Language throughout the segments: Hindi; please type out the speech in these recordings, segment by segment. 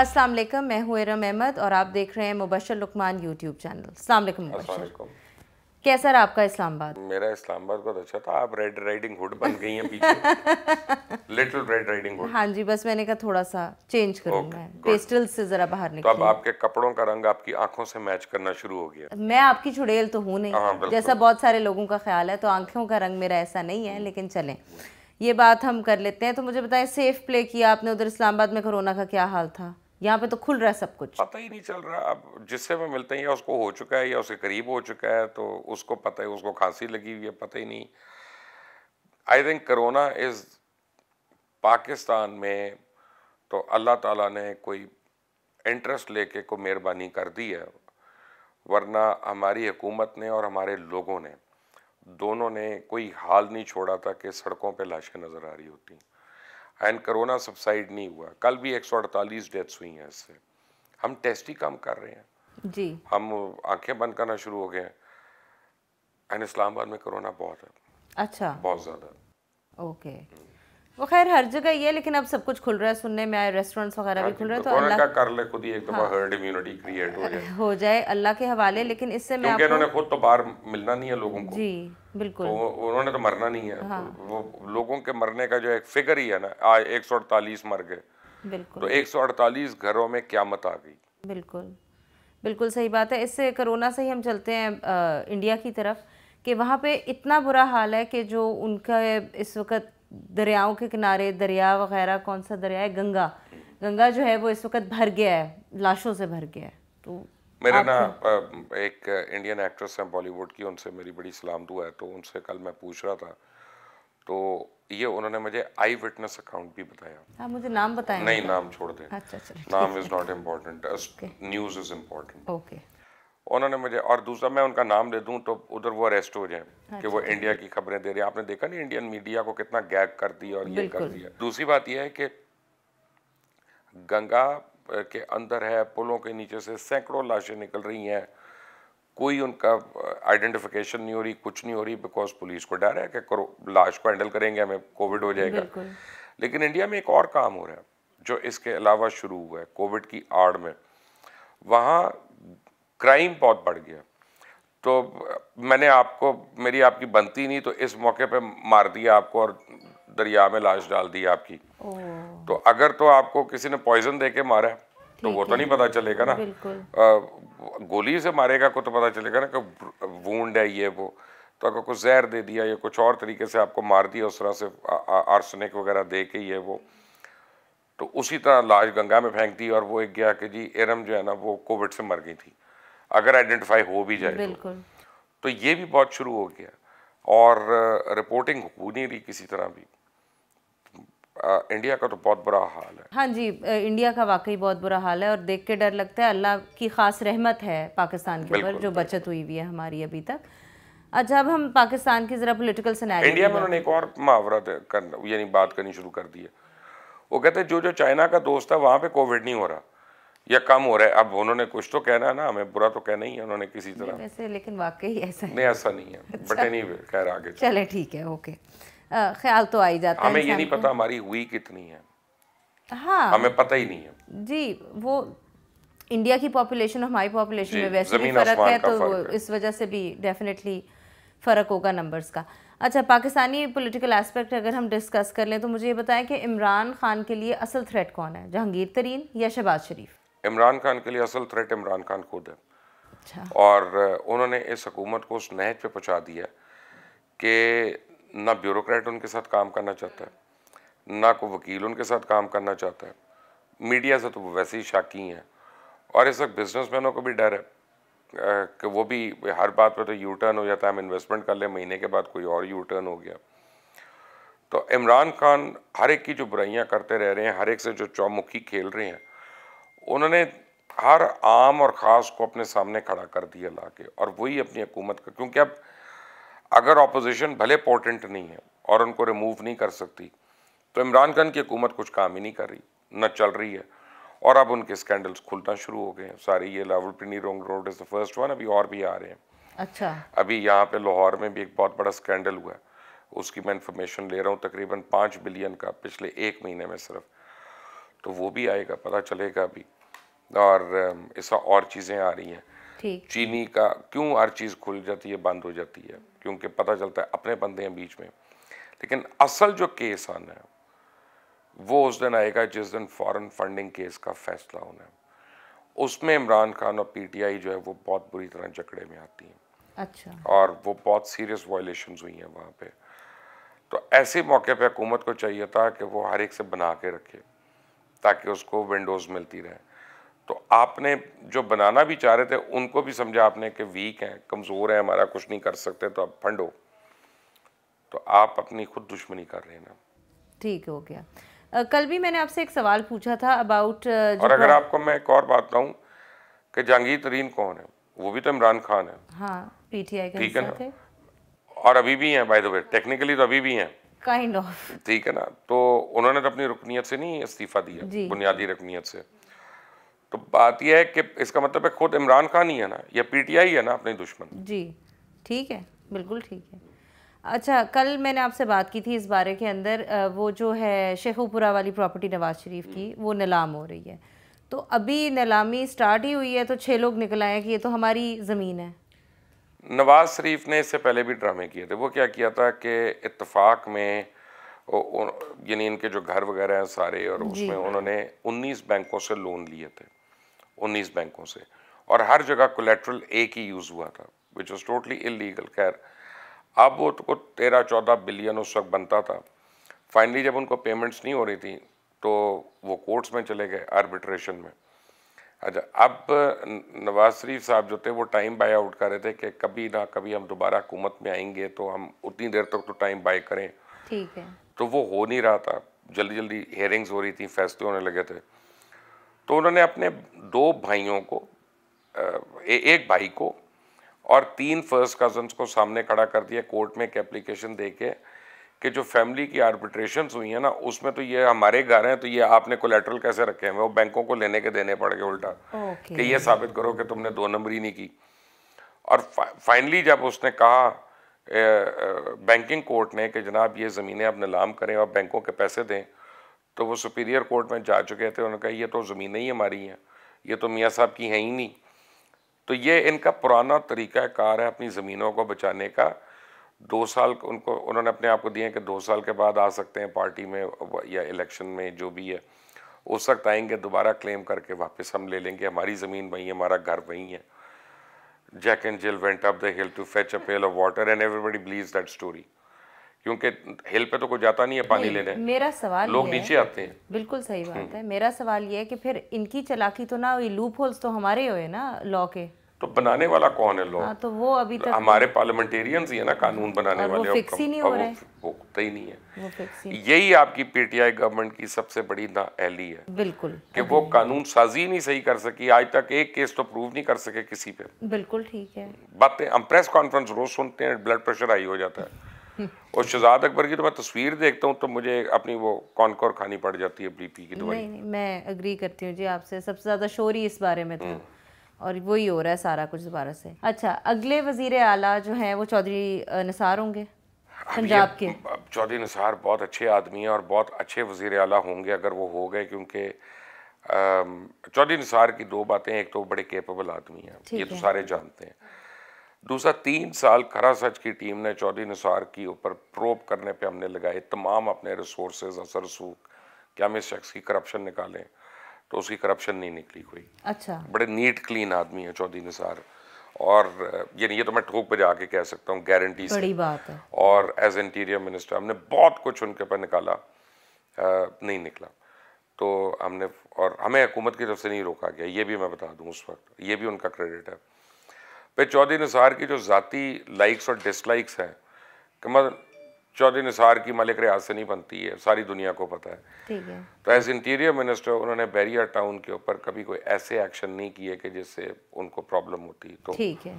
अस्सलाम वालेकुम मैं हूँ इरम अहमद और आप देख रहे हैं मुबशर लुकमान यूट्यूब चैनल अस्सलाम वालेकुम कैसा रहा आपका इस्लामाबाद मेरा इस्लामाबाद बहुत अच्छा था आप रेड राइडिंग हुड बन गई हैं पीछे लिटिल रेड राइडिंग हुड हाँ जी बस मैंने कहा थोड़ा सा चेंज करूंगा okay, पेस्टल से जरा बाहर निकल तो अब आपके कपड़ों का रंग आपकी आंखों से मैच करना शुरू हो गया मैं आपकी छुड़ेल तो हूँ नहीं हाँ, जैसा बहुत सारे लोगों का ख्याल है तो आंखों का रंग मेरा ऐसा नहीं है लेकिन चले ये बात हम कर लेते हैं तो मुझे बताएं सेफ प्ले किया आपने उधर इस्लामाबाद में कोरोना का क्या हाल था यहाँ पे तो खुल रहा है सब कुछ पता ही नहीं चल रहा अब जिससे मैं मिलते हैं या उसको हो चुका है या उसके करीब हो चुका है तो उसको पता है उसको खांसी लगी हुई है पता ही नहीं I think corona is Pakistan में तो अल्लाह ताला ने कोई इंटरेस्ट लेके को मेहरबानी कर दी है वरना हमारी हुकूमत ने और हमारे लोगों ने दोनों ने कोई हाल नहीं छोड़ा था कि सड़कों पर लाशें नज़र आ रही होती एंड कोरोना सब्साइड नहीं हुआ कल भी अड़तालीस डेथ्स हुई हैं इससे हम टेस्ट ही कम कर रहे हैं जी हम आंखें बंद करना शुरू हो गए हैं एंड इस्लामाबाद में कोरोना बहुत है अच्छा बहुत ज़्यादा ओके okay. हम्म। वो खैर हर जगह ही है लेकिन अब सब कुछ खुल रहा है सुनने में आए रेस्टोरेंट्स वगैरह भी हाँ, खुल रहे तो अल्लाह का कर ले खुद ही एक दफा हाँ, हर्ड इम्यूनिटी क्रिएट हो जाए हो जाए अल्लाह के हवाले लेकिन इससे मैं आपको उन्होंने खुद तो बाहर मिलना नहीं है लोगों को जी बिल्कुल तो उन्होंने तो मरना नहीं है हाँ। तो वो लोगों के मरने का जो एक फिगर ही है ना आज एक सौ अड़तालीस मर गए बिल्कुल तो एक सौ अड़तालीस घरों में क्यामत आ गई बिल्कुल बिल्कुल सही बात है इससे कोरोना से ही हम चलते हैं इंडिया की तरफ कि वहाँ पे इतना बुरा हाल है कि जो उनका इस वक्त दरियाओं के किनारे दरिया वगैरह कौन सा दरिया है गंगा गंगा जो है वो इस वक्त भर गया है लाशों से भर गया है तो मेरे ना एक इंडियन एक्ट्रेस हैं बॉलीवुड की उनसे मेरी बड़ी सलाम दुआ है तो उनसे कल मैं पूछ रहा था तो ये उन्होंने मुझे आई विटनेस अकाउंट भी बताया आ, मुझे नाम बताया नहीं नाम छोड़ दे अच्छा, अच्छा, नाम is not important news is important okay उन्होंने मुझे और दूसरा मैं उनका नाम दे दूं तो उधर वो अरेस्ट हो जाए अच्छा, कि वो इंडिया अच्छा। की खबरें दे रहे हैं आपने देखा नहीं इंडियन मीडिया को कितना गैग कर दिया और ये कर दिया दूसरी बात यह है कि गंगा के अंदर है पुलों के नीचे से सैकड़ों लाशें निकल रही हैं कोई उनका आइडेंटिफिकेशन नहीं हो रही कुछ नहीं हो रही बिकॉज पुलिस को डर है कि लाश को हैंडल करेंगे हमें कोविड हो जाएगा लेकिन इंडिया में एक और काम हो रहा है जो इसके अलावा शुरू हुआ है कोविड की आड़ में वहाँ क्राइम बहुत बढ़ गया तो मैंने आपको मेरी आपकी बनती नहीं तो इस मौके पे मार दिया आपको और दरिया में लाश डाल दी आपकी तो अगर तो आपको किसी ने पॉइजन दे के मारा तो वो तो नहीं पता चलेगा ना गोली से मारेगा को तो पता चलेगा ना कि वूंड है ये वो तो अगर कुछ जहर दे दिया या कुछ और तरीके से आपको मार दिया उस तरह से आर्सनिक वगैरह दे के ये वो तो उसी तरह लाश गंगा में फेंक दी और वो एक गया कि जी एरम जो है ना वो कोविड से मर गई थी अगर आइडेंटिफाई हो भी जाए तो। बिल्कुल तो ये भी बहुत शुरू हो गया और रिपोर्टिंग हो नहीं रही किसी तरह भी आ, इंडिया का तो बहुत बुरा हाल है हाँ जी इंडिया का वाकई बहुत बुरा हाल है और देख के डर लगता है अल्लाह की ख़ास रहमत है पाकिस्तान के ऊपर जो बचत हुई हुई है हमारी अभी तक अच्छा अब हम पाकिस्तान की ज़रा पोलिटिकल इंडिया में उन्होंने एक और मुहावरा यानी बात करनी शुरू कर दी है वो कहते हैं जो जो चाइना का दोस्त है वहाँ पे कोविड नहीं हो रहा या कम हो रहा है अब उन्होंने कुछ तो कहना है ना हमें बुरा तो कहना ही है उन्होंने किसी तरह वैसे लेकिन वाकई ऐसा नहीं ऐसा नहीं है अच्छा। बट एनी नहीं खैर आगे चले ठीक है ओके ख्याल तो आ ही जाता हमें ये नहीं पता हमारी हुई कितनी है हाँ हमें पता ही नहीं है जी वो इंडिया की पॉपुलेशन हमारी पॉपुलेशन में वैसे भी तो फर्क है तो इस वजह से भी डेफिनेटली फ़र्क होगा नंबर्स का अच्छा पाकिस्तानी पॉलिटिकल एस्पेक्ट अगर हम डिस्कस कर लें तो मुझे ये बताएं कि इमरान खान के लिए असल थ्रेट कौन है जहांगीर तरीन या शहबाज शरीफ इमरान खान के लिए असल थ्रेट इमरान खान खुद है अच्छा। और उन्होंने इस हकूमत को उस नहज पे पहुँचा दिया कि ना ब्यूरोक्रेट उनके साथ काम करना चाहता है ना कोई वकील उनके साथ काम करना चाहता है मीडिया से तो वो वैसे ही शाकी हैं और इस वक्त मैनों को भी डर है कि वो भी हर बात पर तो यू टर्न हो जाता है हम इन्वेस्टमेंट कर ले महीने के बाद कोई और यू टर्न हो गया तो इमरान खान हर एक की जो बुराइयाँ करते रह रहे हैं हर एक से जो चौमुखी खेल रहे हैं उन्होंने हर आम और ख़ास को अपने सामने खड़ा कर दिया ला के और वही अपनी हुकूमत का क्योंकि अब अगर अपोजिशन भले पोर्टेंट नहीं है और उनको रिमूव नहीं कर सकती तो इमरान खान की हुकूमत कुछ काम ही नहीं कर रही न चल रही है और अब उनके स्कैंडल्स खुलना शुरू हो गए हैं सारे ये Rawalpindi ring road is the first one अभी और भी आ रहे हैं अच्छा अभी यहाँ पे लाहौर में भी एक बहुत बड़ा स्कैंडल हुआ है उसकी मैं इन्फॉर्मेशन ले रहा हूँ तकरीबन पाँच बिलियन का पिछले एक महीने में सिर्फ तो वो भी आएगा पता चलेगा अभी और ऐसा और चीज़ें आ रही हैं चीनी का क्यों हर चीज़ खुल जाती है बंद हो जाती है क्योंकि पता चलता है अपने बंदे हैं बीच में लेकिन असल जो केस आना है वो उस दिन आएगा जिस दिन फॉरेन फंडिंग केस का फैसला होना है उसमें इमरान खान और पीटीआई जो है वो बहुत बुरी तरह जकड़े में आती हैं अच्छा और वो बहुत सीरियस वायलेशन हुई हैं वहाँ पर तो ऐसे मौके पर हुकूमत को चाहिए था कि वो हर एक से बना के रखे ताकि उसको विंडोज़ मिलती रहे तो आपने जो बनाना भी चाह रहे थे उनको भी समझा आपने कि वीक हैं कमज़ोर हैं हमारा कुछ नहीं कर सकते तो आप फंडो तो आप अपनी खुद दुश्मनी कर रहे हैं ना ठीक हो गया आ, कल भी मैंने आपसे एक सवाल पूछा था अबाउट और अगर आपको मैं एक और बात कहूँ कि जहांगीर तरीन कौन है वो भी तो इमरान खान है हाँ पीटीआई के ठीक है ना और अभी भी हैं बाय द वे टेक्निकली तो अभी भी हैं काइंड ऑफ ठीक है ना तो उन्होंने तो अपनी रुकनीत से नहीं इस्तीफा दिया बुनियादी रुकनीत से तो बात यह है कि इसका मतलब है खुद इमरान खान ही है ना या पीटीआई है ना अपने दुश्मन जी ठीक है बिल्कुल ठीक है अच्छा कल मैंने आपसे बात की थी इस बारे के अंदर वो जो है शेखोपुरा वाली प्रॉपर्टी नवाज शरीफ की वो नीलाम हो रही है तो अभी नीलामी स्टार्ट ही हुई है तो छः लोग निकल आए कि ये तो हमारी ज़मीन है नवाज़ शरीफ ने इससे पहले भी ड्रामे किए थे वो क्या किया था कि इतफाक़ में यानी इनके जो घर वगैरह हैं सारे और उसमें उन्होंने 19 बैंकों से लोन लिए थे 19 बैंकों से और हर जगह कोलेट्रल एक ही यूज़ हुआ था विच वॉज टोटली इलीगल खैर अब वो तो तेरह चौदह बिलियन उस वक्त बनता था फाइनली जब उनको पेमेंट्स नहीं हो रही थी तो वो कोर्ट्स में चले गए आर्बिट्रेशन में अच्छा अब नवाज शरीफ साहब जो थे वो टाइम बाय आउट कर रहे थे कि कभी ना कभी हम दोबारा हुकूमत में आएंगे तो हम उतनी देर तक तो टाइम बाय करें ठीक है तो वो हो नहीं रहा था जल्दी जल्दी हेयरिंग्स हो रही थी फैसले होने लगे थे तो उन्होंने अपने दो भाइयों को ए, एक भाई को और तीन फर्स्ट कजन्स को सामने खड़ा कर दिया कोर्ट में एक एप्लीकेशन दे के कि जो फैमिली की आर्बिट्रेशन हुई है ना उसमें तो ये हमारे घर हैं तो ये आपने कोलेट्रल कैसे रखे हैं वो बैंकों को लेने के देने पड़ गए उल्टा okay. कि ये साबित करो कि तुमने दो नंबर ही नहीं की और फाइनली जब उसने कहा ए, ए, बैंकिंग कोर्ट ने कि जनाब ये ज़मीनें आप नीलाम करें और बैंकों के पैसे दें तो वो सुपीरियर कोर्ट में जा चुके थे उन्होंने कहा ये तो ज़मीनें ही हमारी हैं ये तो मियाँ साहब की हैं ही नहीं तो ये इनका पुराना तरीका कार है अपनी ज़मीनों को बचाने का दो साल उनको उन्होंने अपने आप को दिए कि दो साल के बाद आ सकते हैं पार्टी में या इलेक्शन में जो भी है हो सकता आएंगे दोबारा क्लेम करके वापस हम ले लेंगे हमारी ज़मीन वहीं है हमारा घर वहीं है Jack and Jill went up the hill to fetch a pail of water and everybody believe that story क्योंकि हिल पे तो कोई जाता नहीं है पानी लेने मेरा सवाल लोग नीचे है, आते हैं बिल्कुल सही बात हम्म। है मेरा सवाल ये है कि फिर इनकी चलाकी तो ना लूप होल्स तो हमारे हुए ना लॉ के तो बनाने वाला कौन है लॉ हाँ, तो वो अभी तक हमारे पार्लियामेंटेरियंस ही है ना कानून बनाने और वाले वो फिक्स ही नहीं हो रहे वो होता ही नहीं है यही आपकी पीटीआई गवर्नमेंट की सबसे बड़ी ना एहली है बिल्कुल कि वो कानून साजी नहीं सही कर सकी आज तक एक केस तो प्रूव नहीं कर सके किसी पे बिल्कुल ठीक है बातें हम प्रेस कॉन्फ्रेंस रोज सुनते हैं ब्लड प्रेशर हाई हो जाता है और शहजाद अकबर की तो मैं तस्वीर देखता हूँ तो मुझे अपनी वो कॉनकोर खानी पड़ जाती है बीपी की दवाई नहीं, नहीं मैं अग्री करती हूँ जी आपसे सबसे ज़्यादा शोरी इस बारे में था हम्म। और वही हो रहा है सारा कुछ दोबारा से अच्छा अगले वजीर आला जो हैं वो चौधरी निसार होंगे पंजाब के चौधरी निसार बहुत अच्छे आदमी हैं और बहुत अच्छे वजीर आला होंगे अगर वो हो गए क्योंकि चौधरी निसार की दो बातें एक तो बड़े केपेबल आदमी हैं ये तो सारे जानते हैं दूसरा तीन साल खरा सच की टीम ने चौधरी निसार के ऊपर प्रोप करने पर हमने लगाए तमाम अपने रिसोर्सेज असर सूख क्या हम इस शख्स की करप्शन निकालें तो उसकी करप्शन नहीं निकली कोई अच्छा बड़े नीट क्लीन आदमी है चौधरी निसार और ये नहीं ये तो मैं ठोक पे जाके कह सकता हूँ गारंटी बड़ी बात है और एज इंटीरियर मिनिस्टर हमने बहुत कुछ उनके पर निकाला आ, नहीं निकला तो हमने और हमें हुकूमत की तरफ से नहीं रोका गया ये भी मैं बता दूँ उस वक्त ये भी उनका क्रेडिट है फिर चौधरी निसार की जो ज़ाती लाइक्स और डिसलाइक्स हैं कि चौधरी निसार की मलिक रियाज से नहीं बनती है सारी दुनिया को पता है ठीक है तो एज इंटीरियर मिनिस्टर उन्होंने बैरियर टाउन के ऊपर कभी कोई ऐसे एक्शन नहीं किए कि जिससे उनको प्रॉब्लम होती तो ठीक है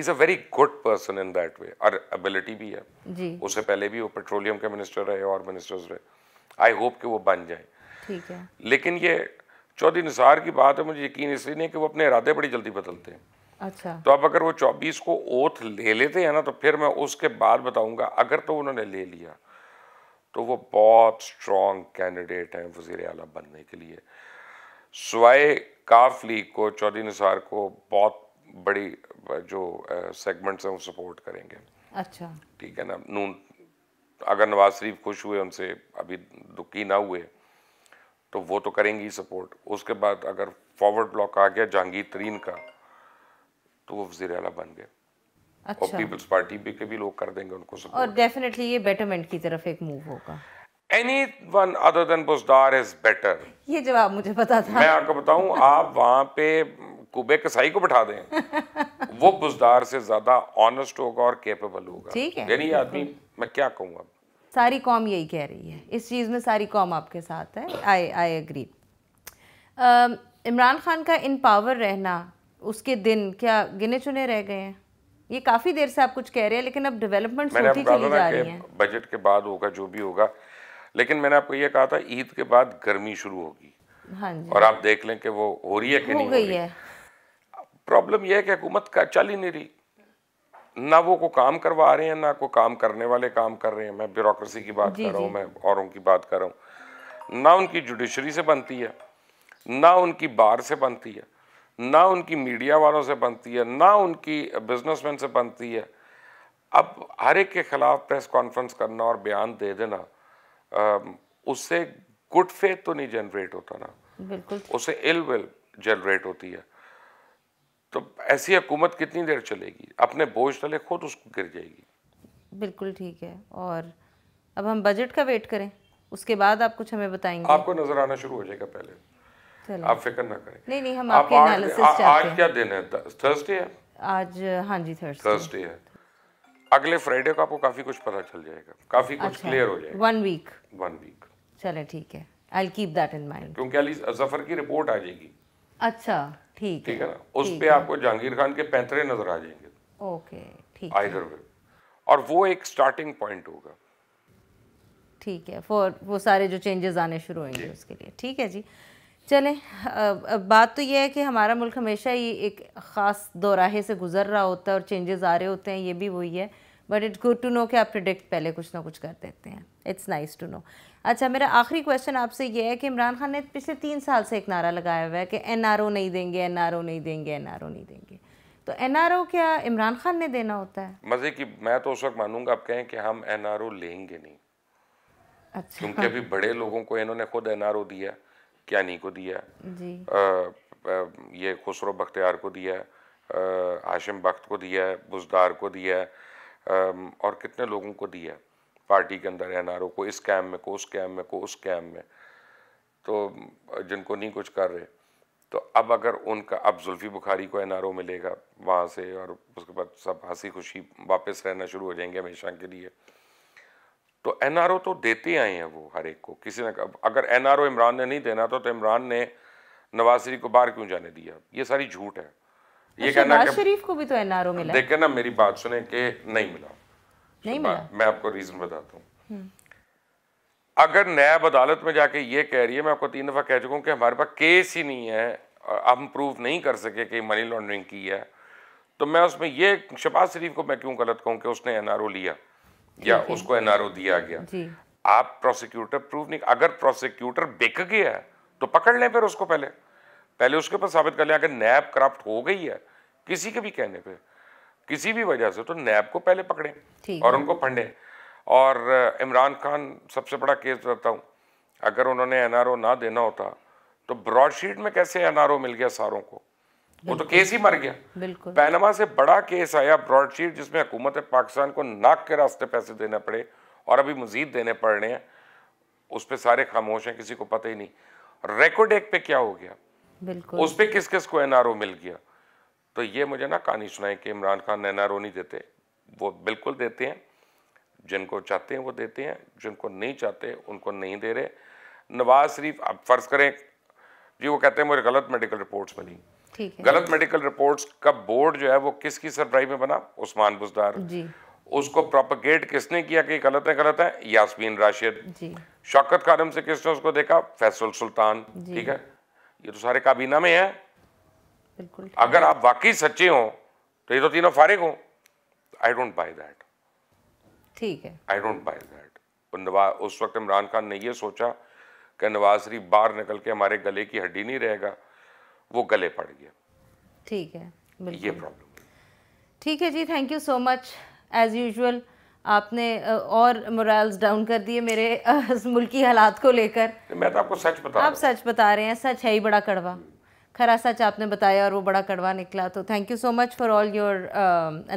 is a very good person in that way और एबिलिटी भी है जी उससे पहले भी वो पेट्रोलियम के मिनिस्टर रहे और मिनिस्टर्स रहे आई होप कि वो बन जाए ठीक है लेकिन ये चौधरी निसार की बात है मुझे यकीन इसलिए नहीं कि वो अपने इरादे बड़ी जल्दी बदलते हैं अच्छा तो अब अगर वो 24 को ओथ ले लेते हैं ना तो फिर मैं उसके बाद बताऊंगा अगर तो उन्होंने ले लिया तो वो बहुत स्ट्रॉन्ग कैंडिडेट हैं वजीर अला बनने के लिए सवाए काफ लीग को चौधरी निसार को बहुत बड़ी जो सेगमेंट्स हैं वो सपोर्ट करेंगे अच्छा ठीक है ना नून अगर नवाज शरीफ खुश हुए उनसे अभी दुखी ना हुए तो वो तो करेंगी सपोर्ट उसके बाद अगर फॉरवर्ड ब्लॉक आ गया जहांगीर तरीन का तो वो वजीर अला बन गए अच्छा। और पीपल्स पार्टी भी के भी लोग कर देंगे उनको सपोर्ट और डेफिनेटली ये बेटरमेंट की तरफ एक मूव होगा any one other than Buzdar is better ये जवाब मुझे पता था मैं आपको बताऊं आप वहां पे कुबे कसाई को बिठा दें वो बुजदार से ज्यादा ऑनेस्ट होगा और कैपेबल होगा ठीक है यानी आदमी मैं क्या कहूँ सारी कॉम यही कह रही है इस चीज़ में सारी कॉम आपके साथ है I I agree Imran Khan का इन पावर रहना उसके दिन क्या गिने चुने रह गए हैं ये काफ़ी देर से आप कुछ कह रहे हैं लेकिन अब डेवलपमेंट होती चली जा रही है बजट के बाद होगा जो भी होगा लेकिन मैंने आपको ये कहा था ईद के बाद गर्मी शुरू होगी हाँ जी। और आप देख लें कि वो हो रही है कि नहीं हो रही है प्रॉब्लम यह है कि हुकूमत का चल ही नहीं रही ना वो को काम करवा रहे हैं ना को काम करने वाले काम कर रहे हैं मैं ब्यूरोक्रेसी की बात कर रहा हूँ मैं औरों की बात कर रहा हूँ ना उनकी जुडिशरी से बनती है ना उनकी बार से बनती है ना उनकी मीडिया वालों से बनती है ना उनकी बिजनेसमैन से बनती है अब हर एक के ख़िलाफ़ प्रेस कॉन्फ्रेंस करना और बयान दे देना उससे गुड फेथ तो नहीं जनरेट होता ना बिल्कुल उससे इल विल जनरेट होती है तो ऐसी हुकूमत कितनी देर चलेगी अपने बोझ तले खुद उसको गिर जाएगी बिल्कुल ठीक है और अब हम बजट का वेट करें उसके बाद आप कुछ हमें बताएंगे आपको नज़र आना शुरू हो जाएगा पहले आप फिक्र ना करें नहीं नहीं हम आपके एनालिसिस चाहते हैं आज क्या दिन है थर्सडे है आज हाँ जी थर्सडे थर्सडे है अगले फ्राइडे को आपको काफी कुछ पता चल जाएगा काफी कुछ क्लियर अच्छा। हो जाएगा वन वीक वन वीक चले ठीक है I keep that in mind क्योंकि अली जफर की रिपोर्ट आ जाएगी अच्छा ठीक है ठीक है ना उस पे आपको जहांगीर खान के पैंतरे नजर आ जाएंगे ओके ठीक है आइदर वे और वो एक स्टार्टिंग पॉइंट होगा ठीक है फॉर वो सारे जो चेंजेस आने शुरू होंगे उसके लिए ठीक है जी चलें बात तो यह है कि हमारा मुल्क हमेशा ही एक ख़ास दौराहे से गुजर रहा होता है और चेंजेस आ रहे होते हैं ये भी वही है but it's good to know कि आप प्रिडिक्ट पहले कुछ ना कुछ कर देते हैं इट्स नाइस टू नो अच्छा मेरा आखिरी क्वेश्चन आपसे यह है कि इमरान खान ने पिछले तीन साल से एक नारा लगाया हुआ है कि एन नहीं देंगे एन नहीं देंगे एन नहीं देंगे तो एन क्या इमरान खान ने देना होता है मज़े की मैं तो उस वक्त मानूंगा आप कहें कि हम एन लेंगे नहीं अच्छा क्योंकि अभी बड़े लोगों को इन्होंने खुद एन दिया क्यानी को दिया जी। आ, आ, ये खुसरो बख्तियार को दिया आशिम बख्त को दिया बुजदार को दिया और कितने लोगों को दिया पार्टी के अंदर एन को इस कैम में को उस कैम में को उस कैम में तो जिनको नहीं कुछ कर रहे तो अब अगर उनका अब जुल्फ़ी बुखारी को एन मिलेगा वहाँ से और उसके बाद सब हंसी खुशी वापस रहना शुरू हो जाएंगे हमेशा के लिए तो एनआरओ तो देते आए हैं वो हर एक को किसी ने अगर एनआरओ इमरान ने नहीं देना तो, तो इमरान ने नवाज शरीफ को बाहर क्यों जाने दिया ये सारी झूठ है ये अच्छा, कहना शरीफ को भी तो एनआरओ मिला देखे ना मेरी बात सुने के नहीं मिला नहीं मिला मैं आपको रीजन बताता हूँ हम्म। अगर नैब अदालत में जाके ये कह रही है मैं आपको तीन दफ़ा कह चुका हूँ कि हमारे पास केस ही नहीं है हम प्रूव नहीं कर सके कि मनी लॉन्ड्रिंग की है तो मैं उसमें ये शबाज शरीफ को मैं क्यों गलत कहूँ कि उसने एनआरओ लिया या उसको एनआरओ दिया गया जी। आप प्रोसिक्यूटर प्रूव नहीं अगर प्रोसिक्यूटर बिक गया तो पकड़ लें फिर उसको पहले पहले उसके ऊपर साबित कर लें अगर नैब करप्ट हो गई है किसी के भी कहने पर किसी भी वजह से तो नैब को पहले पकड़ें और उनको फंडे और इमरान खान सबसे बड़ा केस बताता हूँ अगर उन्होंने एनआरओ ना देना होता तो ब्रॉडशीट में कैसे एनआरओ मिल गया सारों को वो तो केस ही मर गया बिल्कुल पैनमा से बड़ा केस आया ब्रॉडशीट जिसमें हुकूमत पाकिस्तान को नाक के रास्ते पैसे देने पड़े और अभी मजीद देने पड़ रहे हैं उस पर सारे खामोश हैं किसी को पता ही नहीं रेकॉर्ड एक पे क्या हो गया बिल्कुल उस पर किस किस को एन मिल गया तो ये मुझे ना कहानी सुनाई कि इमरान खान एन नहीं देते वो बिल्कुल देते हैं जिनको चाहते हैं वो देते हैं जिनको नहीं चाहते उनको नहीं दे रहे नवाज शरीफ अब फ़र्ज़ करें जी वो कहते हैं मुझे गलत मेडिकल रिपोर्ट्स मिली गलत मेडिकल रिपोर्ट्स का बोर्ड जो है वो किसकी सरप्राइज में बना उस्मान बुजदार उसको प्रोपगेट किसने किया कि गलत है गलत है यासमीन राशिद शौकत खानम से किसने उसको देखा फैसल सुल्तान ठीक है ये तो सारे काबीना में है बिल्कुल अगर आप वाकई सच्चे हो तो ये तो तीनों फारिग हो आई डोंट बाई दैट ठीक है आई डोंट बाई दैट उस वक्त इमरान खान ने ये सोचा कि नवाज शरीफ बाहर निकल के हमारे गले की हड्डी नहीं रहेगा वो गले पड़ गया ठीक है ये प्रॉब्लम ठीक है जी thank you so much as usual आपने और मोरल्स डाउन कर दिए मेरे मुल्की हालात को लेकर मैं तो आपको सच बता आप सच बता रहे हैं सच है ही बड़ा कड़वा खरा सच आपने बताया और वो बड़ा कड़वा निकला तो thank you so much for all your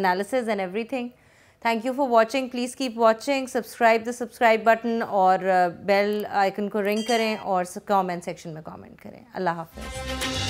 analysis and everything thank you for watching please keep watching subscribe the subscribe button और बेल आइकन को रिंग करें और कॉमेंट सेक्शन में कॉमेंट करें अल्लाह हाफिज़